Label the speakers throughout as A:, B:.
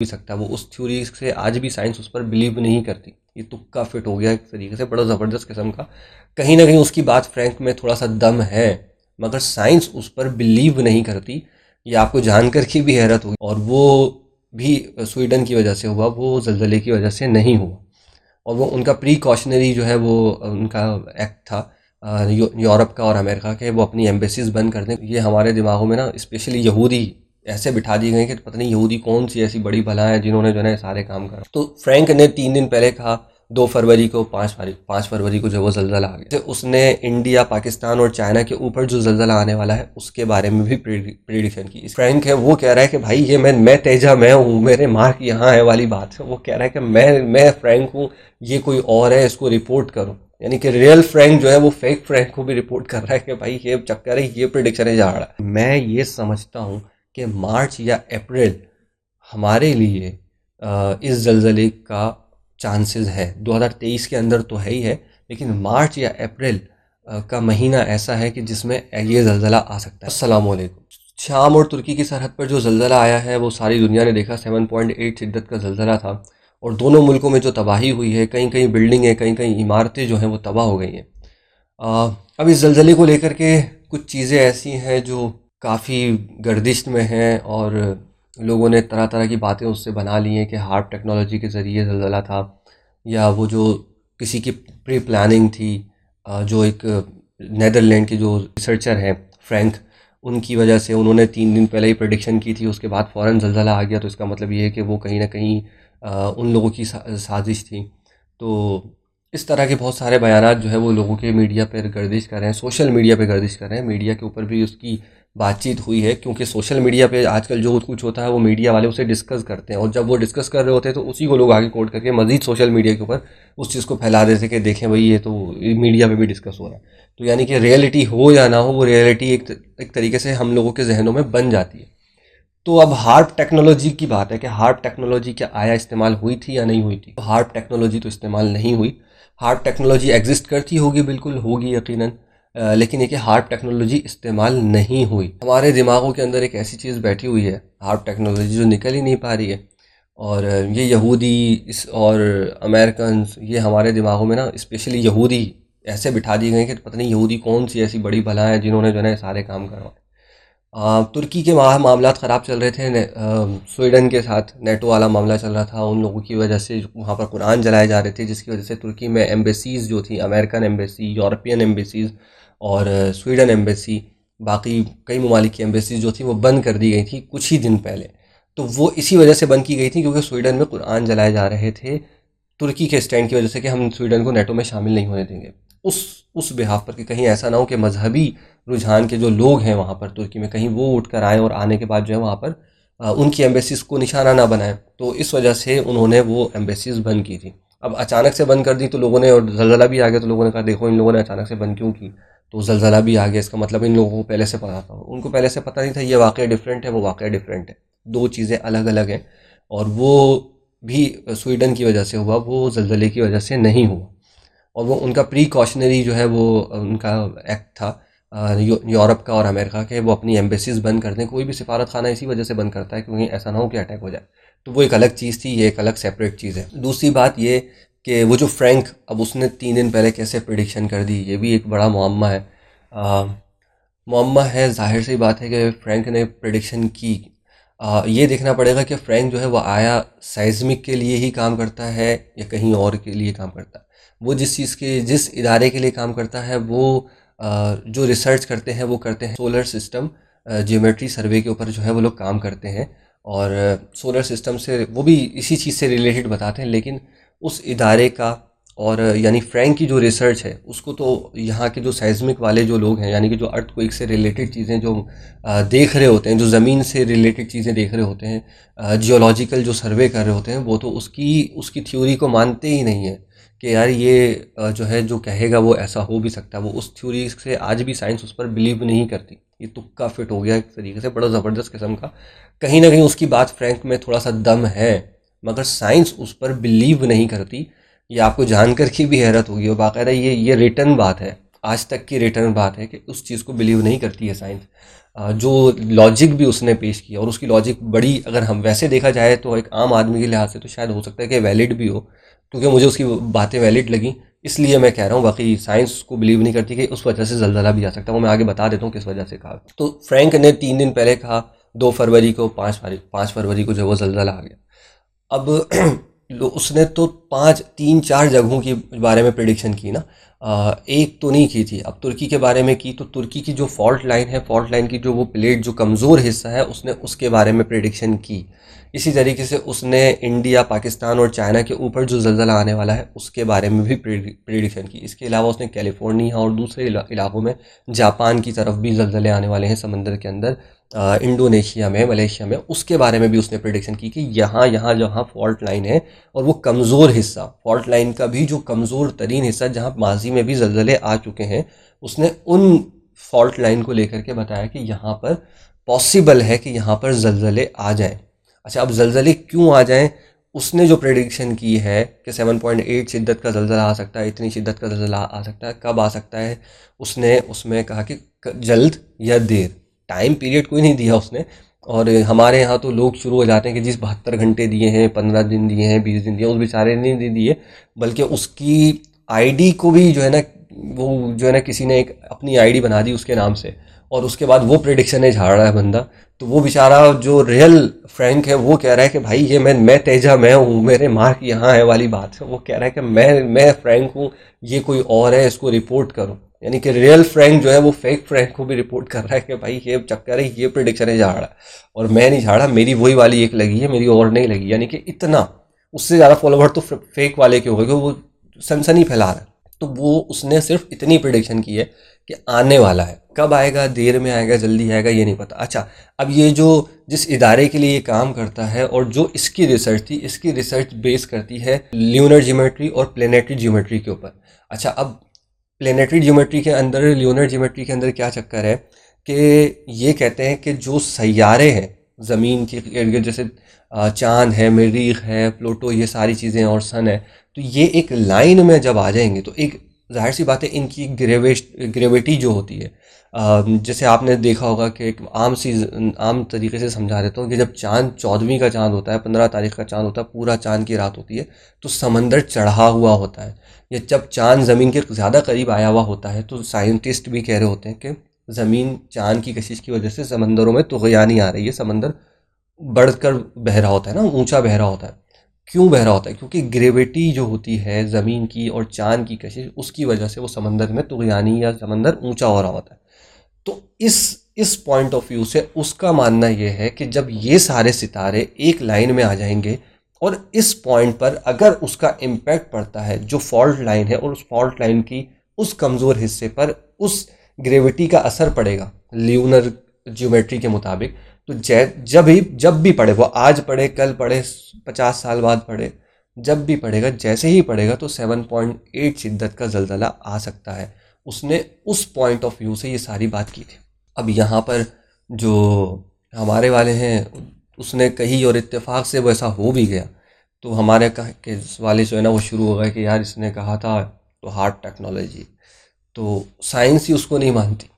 A: भी सकता है वो उस थ्योरी से आज भी साइंस उस पर बिलीव नहीं करती ये तुक्का फिट हो गया एक तरीके से बड़ा ज़बरदस्त किस्म का कहीं ना कहीं उसकी बात फ्रैंक में थोड़ा सा दम है मगर साइंस उस पर बिलीव नहीं करती ये आपको जान कर भी हैरत होगी और वो भी स्वीडन की वजह से हुआ वो जलजले की वजह से नहीं हुआ और वो उनका प्रीकॉशनरी जो है वो उनका एक्ट था यूरोप का और अमेरिका के वो अपनी एम्बेसीज बंद कर दें ये हमारे दिमागों में ना स्पेशली यहूदी ऐसे बिठा दिए गए कि पता नहीं यहूदी कौन सी ऐसी बड़ी भला है जिन्होंने जो है सारे काम करा तो फ्रैंक ने तीन दिन पहले कहा दो फरवरी को पाँच फरवरी पाँच फरवरी को जो वो जल्जला आ गया तो उसने इंडिया पाकिस्तान और चाइना के ऊपर जो जल्जला आने वाला है उसके बारे में भी प्रिडिक्शन की फ्रैंक है वो कह रहा है कि भाई ये मैं मैं तेजा मैं हूँ मेरे मार्क यहाँ है वाली बात है वो कह रहा है कि मैं मैं फ्रैंक हूँ ये कोई और है इसको रिपोर्ट करो यानी कि रियल फ्रैंक जो है वो फेक फ्रैंक को भी रिपोर्ट कर रहा है कि भाई ये चक्कर है ये प्रिडिक्शन है जा रहा है मैं ये समझता हूँ कि मार्च या अप्रैल हमारे लिए इस जलज़ले का चांसेस है 2023 के अंदर तो है ही है लेकिन मार्च या अप्रैल का महीना ऐसा है कि जिसमें ये जलज़ला आ सकता है असलम शाम और तुर्की की सरहद पर जो जलज़ला आया है वो सारी दुनिया ने देखा 7.8 शिद्दत का जलज़ला था और दोनों मुल्कों में जो तबाही हुई है कहीं कहीं बिल्डिंगें कहीं कहीं इमारतें जो हैं वो तबाह हो गई हैं अब इस जलज़ले को लेकर के कुछ चीज़ें ऐसी हैं जो काफ़ी गर्दिश में हैं और लोगों ने तरह तरह की बातें उससे बना ली हैं कि हार्ड टेक्नोलॉजी के ज़रिए जलजला था या वो जो किसी की प्री प्लानिंग थी जो एक नैदरलैंड के जो रिसर्चर हैं फ्रैंक उनकी वजह से उन्होंने तीन दिन पहले ही प्रडिक्शन की थी उसके बाद फ़ौर जलजला आ गया तो इसका मतलब ये है कि वो कहीं ना कहीं उन लोगों की साजिश थी तो इस तरह के बहुत सारे बयान जो है वो लोगों के मीडिया पर गर्दिश कर रहे हैं सोशल मीडिया पर गर्दिश कर रहे हैं मीडिया के ऊपर भी उसकी बातचीत हुई है क्योंकि सोशल मीडिया पे आजकल जो कुछ होता है वो मीडिया वाले उसे डिस्कस करते हैं और जब वो डिस्कस कर रहे होते हैं तो उसी को लोग आगे कोट करके मजीद सोशल मीडिया के ऊपर उस चीज़ को फैला देते कि देखें भाई ये तो मीडिया पे भी डिस्कस हो रहा है
B: तो यानी कि रियलिटी
A: हो या ना हो वो रियलिटी एक एक तरीके से हम लोगों के जहनों में बन जाती है तो अब हार्प टेक्नोलॉजी की बात है कि हार्प टेक्नोलॉजी क्या आया इस्तेमाल हुई थी या नहीं हुई थी हार्प टेक्नोलॉजी तो इस्तेमाल नहीं हुई हार्प टेक्नोलॉजी एग्जिस्ट करती होगी बिल्कुल होगी यकीनन लेकिन ये कि हार्प टेक्नोलॉजी इस्तेमाल नहीं हुई हमारे दिमागों के अंदर एक ऐसी चीज़ बैठी हुई है हार्प टेक्नोलॉजी जो निकल ही नहीं पा रही है और ये यहूदी इस और अमेरिकन ये हमारे दिमागों में ना स्पेशली यहूदी ऐसे बिठा दिए गए कि पता नहीं यहूदी कौन सी ऐसी बड़ी भला है जिन्होंने जो है सारे काम करवाए तुर्की के मामला ख़राब चल रहे थे स्वीडन के साथ नेटो वाला मामला चल रहा था उन लोगों की वजह से वहाँ पर कुरान जलाए जा रहे थे जिसकी वजह से तुर्की में एम्बेसीज़ जो थी अमेरिकन एम्बेसी यूरोपियन एम्बेसीज़ और स्वीडन एम्बेसी बाकी कई ममालिक की एम्बेसी जो थी वो बंद कर दी गई थी कुछ ही दिन पहले तो वो इसी वजह से बंद की गई थी क्योंकि स्वीडन में कुरान जलाए जा रहे थे तुर्की के स्टैंड की वजह से कि हम स्वीडन को नेटो में शामिल नहीं होने देंगे उस उस बिहाव पर कि कहीं ऐसा ना हो कि मजहबी रुझान के जो लोग हैं वहाँ पर तुर्की में कहीं वो उठ कर आएँ और आने के बाद जो है वहाँ पर उनकी एम्बेसीज को निशाना ना बनाएं तो इस वजह से उन्होंने वो एम्बेसीज बंद की थी अब अचानक से बंद कर दी तो लोगों ने और जलजला भी आ गया तो लोगों ने कहा देखो इन लोगों ने अचानक से बंद क्यों की तो जलजला भी आ गया इसका मतलब इन लोगों को पहले से पता था उनको पहले से पता नहीं था ये वाक़ डिफरेंट है वो वाक़ डिफरेंट है दो चीज़ें अलग अलग हैं और वो भी स्वीडन की वजह से हुआ वो जलजले की वजह से नहीं हुआ और वो उनका प्रीकॉशनरी जो है वो उनका एक्ट था यूरोप का और अमेरिका के वो अपनी एम्बेसीज बंद कर दें कोई भी सिफारत खाना इसी वजह से बंद करता है क्योंकि ऐसा ना हो कि अटैक हो जाए तो वो एक अलग चीज़ थी ये एक अलग सेपरेट चीज़ है दूसरी बात ये कि वो जो फ्रैंक अब उसने तीन दिन पहले कैसे प्रडिक्शन कर दी ये भी एक बड़ा मामा है मामा है जाहिर सी बात है कि फ्रैंक ने प्रडिक्शन की आ, ये देखना पड़ेगा कि फ्रैंक जो है वो आया साइज़मिक के लिए ही काम करता है या कहीं और के लिए काम करता है वो जिस चीज़ के जिस इदारे के लिए काम करता है वो जो रिसर्च करते हैं वो करते हैं सोलर सिस्टम जियोमेट्री सर्वे के ऊपर जो है वो लोग काम करते हैं और सोलर सिस्टम से वो भी इसी चीज़ से रिलेटेड बताते हैं लेकिन उस इदारे का और यानी फ्रैंक की जो रिसर्च है उसको तो यहाँ के जो साइजमिक वाले जो लोग हैं यानी कि जो अर्थ को से रिलेटेड चीज़ें जो देख रहे होते हैं जो ज़मीन से रिलेटेड चीज़ें देख रहे होते हैं जियोलॉजिकल जो सर्वे कर रहे होते हैं वो तो उसकी उसकी थ्योरी को मानते ही नहीं है कि यार ये जो है जो कहेगा वो ऐसा हो भी सकता है वो उस थ्योरी से आज भी साइंस उस पर बिलीव नहीं करती ये तुक्का फिट हो गया एक तरीके से बड़ा ज़बरदस्त किस्म का कहीं ना कहीं उसकी बात फ्रैंक में थोड़ा सा दम है मगर साइंस उस पर बिलीव नहीं करती ये आपको जान की भी हैरत होगी और बाकायदा ये ये रिटर्न बात है आज तक की रिटर्न बात है कि उस चीज़ को बिलीव नहीं करती है साइंस जो लॉजिक भी उसने पेश किया और उसकी लॉजिक बड़ी अगर हम वैसे देखा जाए तो एक आम आदमी के लिहाज से तो शायद हो सकता है कि वैलिड भी हो क्योंकि मुझे उसकी बातें वैलिड लगी इसलिए मैं कह रहा हूँ बाकी साइंस को बिलीव नहीं करती कि उस वजह से जलजला भी आ सकता है वो मैं आगे बता देता हूँ किस वजह से कहा तो फ्रैंक ने तीन दिन पहले कहा दो फरवरी को पाँच फरवरी पाँच फरवरी को जो है वो जलजला आ गया अब तो उसने तो पांच तीन चार जगहों के बारे में प्रडिक्शन की ना एक तो नहीं की थी अब तुर्की के बारे में की तो तुर्की की जो फॉल्ट लाइन है फॉल्ट लाइन की जो वो प्लेट जो कमज़ोर हिस्सा है उसने उसके बारे में प्रडिक्शन की इसी तरीके से उसने इंडिया पाकिस्तान और चाइना के ऊपर जो जलजला आने वाला है उसके बारे में भी प्रडिक्शन की इसके अलावा उसने कैलिफोर्निया और दूसरे इलाकों में जापान की तरफ भी जलजले आने वाले हैं समंदर के अंदर इंडोनेशिया में मलेशिया में उसके बारे में भी उसने प्रडिक्शन की कि यहाँ यहाँ जहाँ फॉल्ट लाइन है और वो कमज़ोर हिस्सा फॉल्ट लाइन का भी जो कमज़ोर तरीन हिस्सा जहाँ माजी में भी जल्जले आ चुके हैं उसने उन फॉल्ट लाइन को लेकर के बताया कि यहाँ पर पॉसिबल है कि यहाँ पर जल्जले आ जाएँ अच्छा अब जल्जले क्यों आ जाएँ उसने जो प्रडिक्शन की है कि 7.8 शिद्दत का जलजला आ सकता है इतनी शिद्दत का जलजला आ सकता है कब आ सकता है उसने उसमें कहा कि जल्द या देर टाइम पीरियड कोई नहीं दिया उसने और हमारे यहाँ तो लोग शुरू हो जाते हैं कि जिस बहत्तर घंटे दिए हैं पंद्रह दिन दिए हैं बीस दिन दिए उस बेचारे ने नहीं दिए बल्कि उसकी आईडी को भी जो है ना वो जो है ना किसी ने एक अपनी आईडी बना दी उसके नाम से और उसके बाद वो प्रडिक्शन है झाड़ रहा है बंदा तो वो बेचारा जो रियल फ्रैंक है वो कह रहा है कि भाई ये मैं मैं तेजा मैं हूँ मेरे मार्क यहाँ है वाली बात है वो कह रहा है कि मैं मैं फ्रैंक हूँ ये कोई और है इसको रिपोर्ट करूँ यानी कि रियल फ्रैंक जो है वो फेक फ्रैंक को भी रिपोर्ट कर रहा है कि भाई ये चक्कर है ये प्रडिक्शन है झाड़ा और मैं नहीं झाड़ा मेरी वही वाली एक लगी है मेरी और नहीं लगी यानी कि इतना उससे ज़्यादा फॉलोवर तो फेक वाले के हो गए वो सनसनी फैला रहा है तो वो उसने सिर्फ इतनी प्रडिक्शन की है कि आने वाला है कब आएगा देर में आएगा जल्दी आएगा ये नहीं पता अच्छा अब ये जो जिस इदारे के लिए ये काम करता है और जो इसकी रिसर्च थी इसकी रिसर्च बेस करती है ल्यूनर ज्योमेट्री और प्लेनेटरी ज्योमेट्री के ऊपर अच्छा अब प्लेनेटरी ज्योमेट्री के अंदर ल्यूनर ज्योमेट्री के अंदर क्या चक्कर है कि ये कहते हैं कि जो सैारे हैं ज़मीन के इर्द जैसे चांद है मरीख है प्लूटो ये सारी चीज़ें और सन है तो ये एक लाइन में जब आ जाएंगे तो एक जाहिर सी बात है इनकी ग्रेवेश ग्रेविटी जो होती है जैसे आपने देखा होगा कि एक आम सी आम तरीके से समझा देता तो हूँ कि जब चांद चौदहवीं का चांद होता है पंद्रह तारीख का चांद होता है पूरा चांद की रात होती है तो समंदर चढ़ा हुआ होता है या जब चांद ज़मीन के ज़्यादा करीब आया हुआ होता है तो साइंटिस्ट भी कह रहे होते हैं कि ज़मीन चांद की कशिश की वजह से समंदरों में तुगयानी आ रही है समंदर बढ़कर बह रहा होता है ना ऊंचा बह रहा होता है क्यों बह रहा होता है क्योंकि ग्रेविटी जो होती है ज़मीन की और चाँद की कशिश उसकी वजह से वो समंदर में तुगयानी या समंदर ऊंचा हो रहा होता है तो इस इस पॉइंट ऑफ व्यू से उसका मानना यह है कि जब ये सारे सितारे एक लाइन में आ जाएंगे और इस पॉइंट पर अगर उसका इम्पैक्ट पड़ता है जो फॉल्ट लाइन है और उस फॉल्ट लाइन की उस कमज़ोर हिस्से पर उस ग्रेविटी का असर पड़ेगा ल्यूनर ज्योमेट्री के मुताबिक तो जै जब ही जब भी पढ़े वो आज पढ़े कल पढ़े पचास साल बाद पढ़े जब भी पढ़ेगा जैसे ही पढ़ेगा तो सेवन पॉइंट एट शिद्दत का जलजला आ सकता है उसने उस पॉइंट ऑफ व्यू से ये सारी बात की थी अब यहाँ पर जो हमारे वाले हैं उसने कही और इत्तेफाक से वैसा हो भी गया तो हमारे कह के वाले जो है ना वो शुरू हो गए कि यार इसने कहा था तो हार्ड टेक्नोलॉजी तो साइंस ही उसको नहीं मानती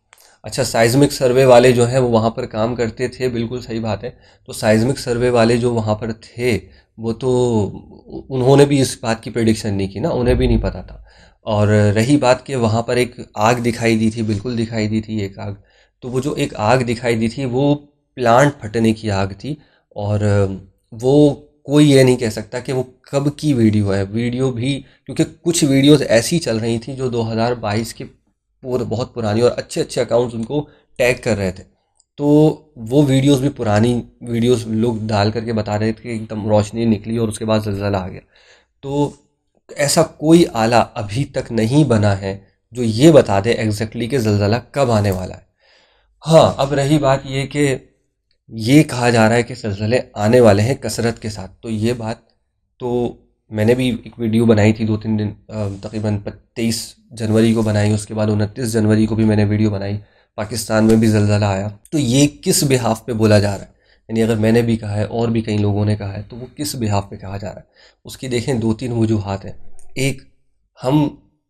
A: अच्छा साइज्मिक सर्वे वाले जो हैं वो वहाँ पर काम करते थे बिल्कुल सही बात है तो साइज्मिक सर्वे वाले जो वहाँ पर थे वो तो उन्होंने भी इस बात की प्रडिक्शन नहीं की ना उन्हें भी नहीं पता था और रही बात कि वहाँ पर एक आग दिखाई दी थी बिल्कुल दिखाई दी थी एक आग तो वो जो एक आग दिखाई दी थी वो प्लांट फटने की आग थी और वो कोई ये नहीं कह सकता कि वो कब की वीडियो है वीडियो भी क्योंकि कुछ वीडियोस ऐसी चल रही थी जो 2022 के वो तो बहुत पुरानी और अच्छे अच्छे अकाउंट्स उनको टैग कर रहे थे तो वो वीडियोस भी पुरानी वीडियोस लोग डाल करके बता रहे थे कि एकदम रोशनी निकली और उसके बाद जलजला आ गया तो ऐसा कोई आला अभी तक नहीं बना है जो ये बता दे एग्जैक्टली कि जलजला कब आने वाला है हाँ अब रही बात ये कि ये कहा जा रहा है कि जलजले आने वाले हैं कसरत के साथ तो ये बात तो मैंने भी एक वीडियो बनाई थी दो तीन दिन तकरीबन तेईस जनवरी को बनाई उसके बाद उनतीस जनवरी को भी मैंने वीडियो बनाई पाकिस्तान में भी जलजला आया तो ये किस बिहाफ पे बोला जा रहा है यानी अगर मैंने भी कहा है और भी कई लोगों ने कहा है तो वो किस बिहाफ पे कहा जा रहा है उसकी देखें दो तीन वजूहत हैं एक हम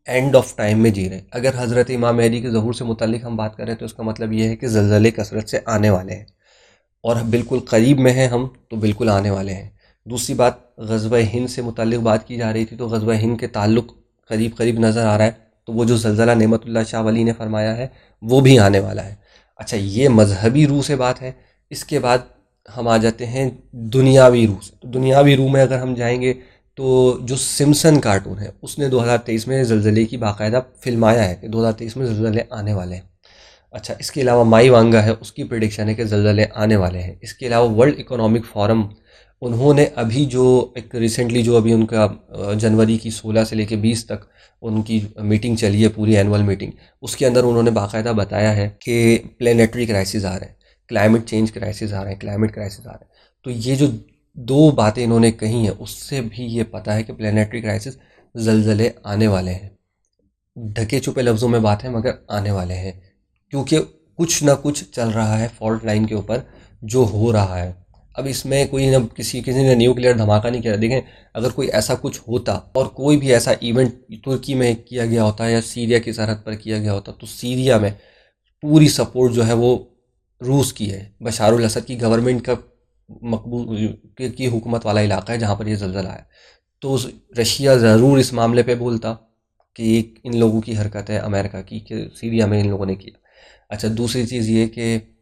A: एंड ऑफ टाइम में जी रहे हैं अगर हज़रत इमाम मेहदी के जहूर से मुतलिक हम बात करें तो इसका मतलब ये है कि जलजले कसरत से आने वाले हैं और बिल्कुल करीब में हैं हम तो बिल्कुल आने वाले हैं दूसरी बात गजब हिंद से मुतल बात की जा रही थी तो गजब हिंद के ताल्लुक़ करीब करीब नज़र आ रहा है तो वो जो जलजला नमतुल्ला शाह वली ने फरमाया है वो भी आने वाला है अच्छा ये मजहबी रूह से बात है इसके बाद हम आ जाते हैं दुनियावी रूह से तो दुनियावी रूह में अगर हम जाएंगे तो जो सिमसन कार्टून है उसने 2023 में जलजले की बाकायदा फिल्माया है कि 2023 में जलजले आने वाले हैं अच्छा इसके अलावा माई वांगा है उसकी प्रडिक्शन है कि जलजले आने वाले हैं इसके अलावा वर्ल्ड इकोनॉमिक फोरम उन्होंने अभी जो एक रिसेंटली जो अभी उनका जनवरी की 16 से लेकर 20 तक उनकी मीटिंग चली है पूरी एनुअल मीटिंग उसके अंदर उन्होंने बाकायदा बताया है कि प्लानटरी क्राइसिस आ रहे हैं क्लाइमेट चेंज क्राइसिस आ रहे हैं क्लाइमेट क्राइसिस आ रहे हैं तो ये जो दो बातें इन्होंने कही हैं उससे भी ये पता है कि प्लानटरी क्राइसिस जलजले आने वाले हैं ढके छुपे लफ्ज़ों में बात है मगर आने वाले हैं क्योंकि कुछ ना कुछ चल रहा है फॉल्ट लाइन के ऊपर जो हो रहा है अब इसमें कोई ना किसी किसी ने न्यूक्लियर धमाका नहीं किया देखें अगर कोई ऐसा कुछ होता और कोई भी ऐसा इवेंट तुर्की में किया गया होता या सीरिया की सरहद पर किया गया होता तो सीरिया में पूरी सपोर्ट जो है वो रूस की है बशारुल असद की गवर्नमेंट का मकबूल की हुकूमत वाला इलाका है जहाँ पर यह जल्जला है तो रशिया ज़रूर इस मामले पर बोलता कि इन लोगों की हरकत है अमेरिका की कि सीरिया में इन लोगों ने किया अच्छा दूसरी चीज़ ये कि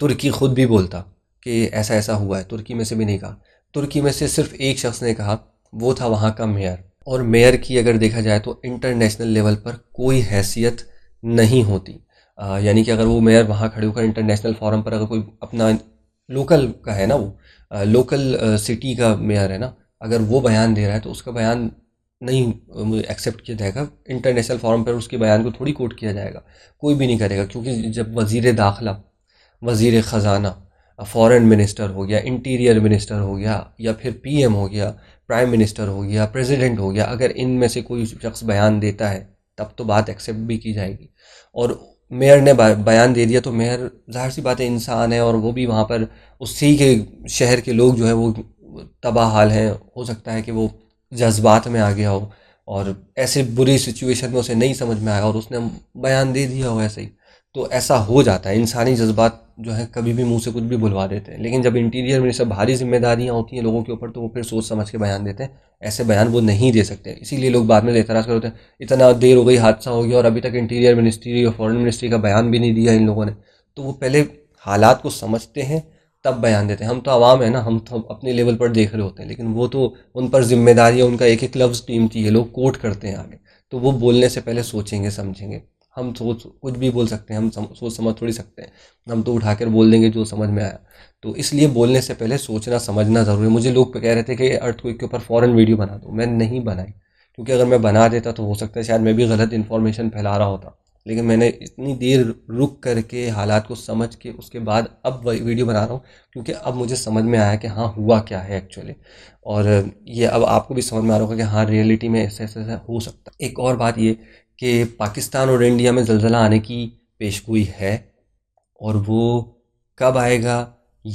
A: तुर्की ख़ुद भी बोलता कि ऐसा ऐसा हुआ है तुर्की में से भी नहीं कहा तुर्की में से सिर्फ एक शख्स ने कहा वो था वहाँ का मेयर और मेयर की अगर देखा जाए तो इंटरनेशनल लेवल पर कोई हैसियत नहीं होती यानी कि अगर वो मेयर वहाँ खड़े होकर इंटरनेशनल फोरम पर अगर कोई अपना लोकल का है ना वो आ, लोकल आ, सिटी का मेयर है ना अगर वो बयान दे रहा है तो उसका बयान नहीं एक्सेप्ट किया जाएगा इंटरनेशनल फॉरम पर उसके बयान को थोड़ी कोट किया जाएगा कोई भी नहीं करेगा क्योंकि जब वजीर दाखला वजीर ख़जाना फॉरेन मिनिस्टर हो गया इंटीरियर मिनिस्टर हो गया या फिर पीएम हो गया प्राइम मिनिस्टर हो गया प्रेसिडेंट हो गया अगर इनमें से कोई शख्स बयान देता है तब तो बात एक्सेप्ट भी की जाएगी और मेयर ने बयान दे दिया तो मेयर जाहिर सी बात है इंसान है और वो भी वहाँ पर उसी के शहर के लोग जो है वो तबाह हाल हैं हो सकता है कि वो जज्बात में आ गया हो और ऐसे बुरी सिचुएशन में उसे नहीं समझ में आया और उसने बयान दे दिया हो ऐसे ही तो ऐसा हो जाता है इंसानी जज्बात जो है कभी भी मुंह से कुछ भी बुलवा देते हैं लेकिन जब इंटीरियर मिनिस्टर भारी जिम्मेदारियाँ होती हैं लोगों के ऊपर तो वो फिर सोच समझ के बयान देते हैं ऐसे बयान वो नहीं दे सकते इसीलिए लोग बाद में एतराज़ करते हैं इतना देर हो गई हादसा हो गया और अभी तक इंटीरियर मिनिस्ट्री और फ़ॉरन मिनिस्ट्री का बयान भी नहीं दिया इन लोगों ने तो वो पहले हालात को समझते हैं तब बयान देते हैं हम तो आवाम है ना हम तो अपने लेवल पर देख रहे होते हैं लेकिन वो तो उन पर जिम्मेदारी है उनका एक एक लफ्ज़ टीम थी ये लोग कोट करते हैं आगे तो वो बोलने से पहले सोचेंगे समझेंगे हम सोच कुछ भी बोल सकते हैं हम सम, सोच समझ थोड़ी सकते हैं हम तो उठा कर बोल देंगे जो समझ में आया तो इसलिए बोलने से पहले सोचना समझना ज़रूरी है मुझे लोग कह रहे थे कि अर्थ को के ऊपर फ़ौरन वीडियो बना दो मैं नहीं बनाई क्योंकि अगर मैं बना देता तो हो सकता है शायद मैं भी गलत इन्फॉर्मेशन फैला रहा होता लेकिन मैंने इतनी देर रुक करके हालात को समझ के उसके बाद अब वीडियो बना रहा हूँ क्योंकि अब मुझे समझ में आया कि हाँ हुआ क्या है एक्चुअली और ये अब आपको भी समझ में आ रहा होगा कि हाँ रियलिटी में ऐसे ऐसे हो सकता है एक और बात ये कि पाकिस्तान और इंडिया में जलजिला आने की पेशगोई है और वो कब आएगा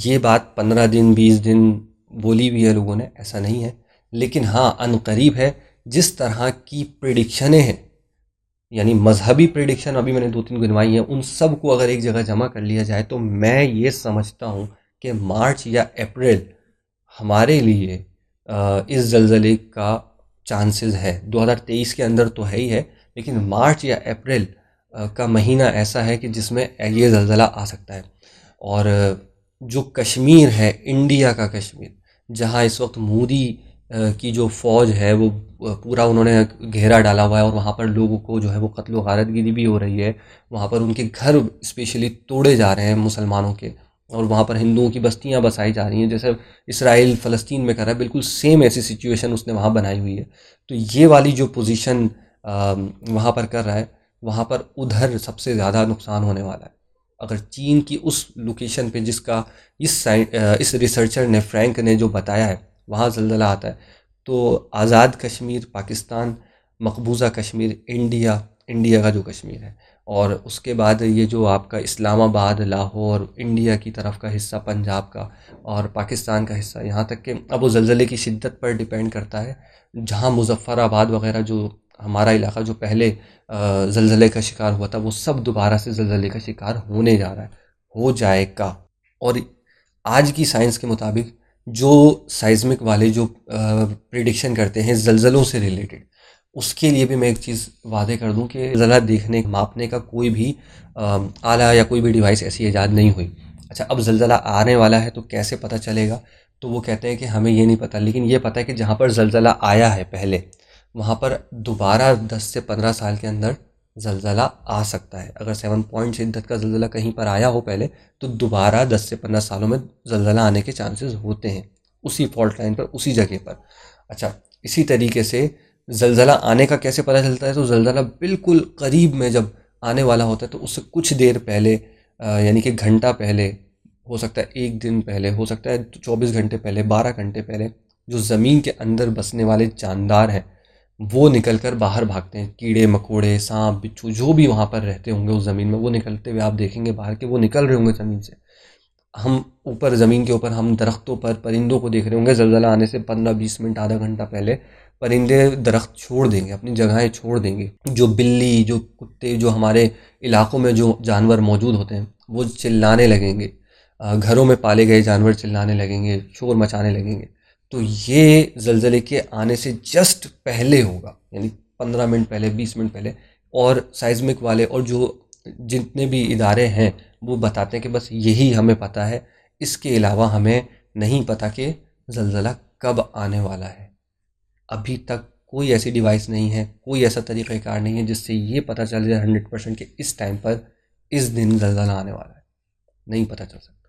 A: ये बात पंद्रह दिन बीस दिन बोली भी है लोगों ने ऐसा नहीं है लेकिन हाँ अन करीब है जिस तरह की प्रडिक्शनें हैं यानी मजहबी प्रडिक्शन अभी मैंने दो तीन गिनवाई हैं उन सब को अगर एक जगह जमा कर लिया जाए तो मैं ये समझता हूँ कि मार्च या अप्रैल हमारे लिए इस जलजले का चांसेस है 2023 के अंदर तो है ही है लेकिन मार्च या अप्रैल का महीना ऐसा है कि जिसमें ये जलज़ला आ सकता है और जो कश्मीर है इंडिया का कश्मीर जहाँ इस वक्त मोदी की जो फ़ौज है वो पूरा उन्होंने घेरा डाला हुआ है और वहाँ पर लोगों को जो है वो कत्ल गारतगिरी भी हो रही है वहाँ पर उनके घर स्पेशली तोड़े जा रहे हैं मुसलमानों के और वहाँ पर हिंदुओं की बस्तियाँ बसाई जा रही हैं जैसे इसराइल फ़लस्तीन में कर रहा है बिल्कुल सेम ऐसी सिचुएशन उसने वहाँ बनाई हुई है तो ये वाली जो पोजीशन वहाँ पर कर रहा है वहाँ पर उधर सबसे ज़्यादा नुकसान होने वाला है अगर चीन की उस लोकेशन पे जिसका इस साइड इस रिसर्चर ने फ्रैंक ने जो बताया है वहाँ जल्दला आता है तो आज़ाद कश्मीर पाकिस्तान मकबूजा कश्मीर इंडिया इंडिया का जो कश्मीर है और उसके बाद ये जो आपका इस्लामाबाद लाहौर इंडिया की तरफ का हिस्सा पंजाब का और पाकिस्तान का हिस्सा यहाँ तक कि अब वो जल्जले की शिद्दत पर डिपेंड करता है जहाँ मुजफ़्फ़राबाद वगैरह जो हमारा इलाका जो पहले जलज़ले का शिकार हुआ था वो सब दोबारा से जलज़ले का शिकार होने जा रहा है हो जाएगा और आज की साइंस के मुताबिक जो साइज़मिक वाले जो प्रिडिक्शन करते हैं जलज़लों से रिलेटेड उसके लिए भी मैं एक चीज़ वादे कर दूं कि जला देखने मापने का कोई भी आला या कोई भी डिवाइस ऐसी ईजाद नहीं हुई अच्छा अब जलज़ला आने वाला है तो कैसे पता चलेगा तो वो कहते हैं कि हमें ये नहीं पता लेकिन ये पता है कि जहाँ पर जलज़ला आया है पहले वहाँ पर दोबारा दस से पंद्रह साल के अंदर जलज़ला आ सकता है अगर सेवन पॉइंट शिद्दत का जलज़ला कहीं पर आया हो पहले तो दोबारा दस से पंद्रह सालों में जलज़ला आने के चांसेस होते हैं उसी फॉल्ट लाइन पर उसी जगह पर अच्छा इसी तरीके से जलज़ला आने का कैसे पता चलता है तो जलज़ला बिल्कुल करीब में जब आने वाला होता है तो उससे कुछ देर पहले यानी कि घंटा पहले हो सकता है एक दिन पहले हो सकता है चौबीस घंटे पहले बारह घंटे पहले जो ज़मीन के अंदर बसने वाले जानदार हैं वो निकल कर बाहर भागते हैं कीड़े मकोड़े सांप बिच्छू जो भी वहाँ पर रहते होंगे उस ज़मीन में वो निकलते हुए आप देखेंगे बाहर के वो निकल रहे होंगे ज़मीन से हम ऊपर ज़मीन के ऊपर हम दरख्तों पर परिंदों को देख रहे होंगे जलजला आने से पंद्रह बीस मिनट आधा घंटा पहले परिंदे दरख्त छोड़ देंगे अपनी जगहें छोड़ देंगे जो बिल्ली जो कुत्ते जो हमारे इलाकों में जो जानवर मौजूद होते हैं वो चिल्लाने लगेंगे घरों में पाले गए जानवर चिल्लाने लगेंगे शोर मचाने लगेंगे तो ये जलजले के आने से जस्ट पहले होगा यानी पंद्रह मिनट पहले बीस मिनट पहले और साइजमिक वाले और जो जितने भी इदारे हैं वो बताते हैं कि बस यही हमें पता है इसके अलावा हमें नहीं पता कि जलजला कब आने वाला है अभी तक कोई ऐसी डिवाइस नहीं है कोई ऐसा तरीक़ार नहीं है जिससे ये पता चल जाए हंड्रेड परसेंट कि इस टाइम पर इस दिन जलजला आने वाला है नहीं पता चल सकता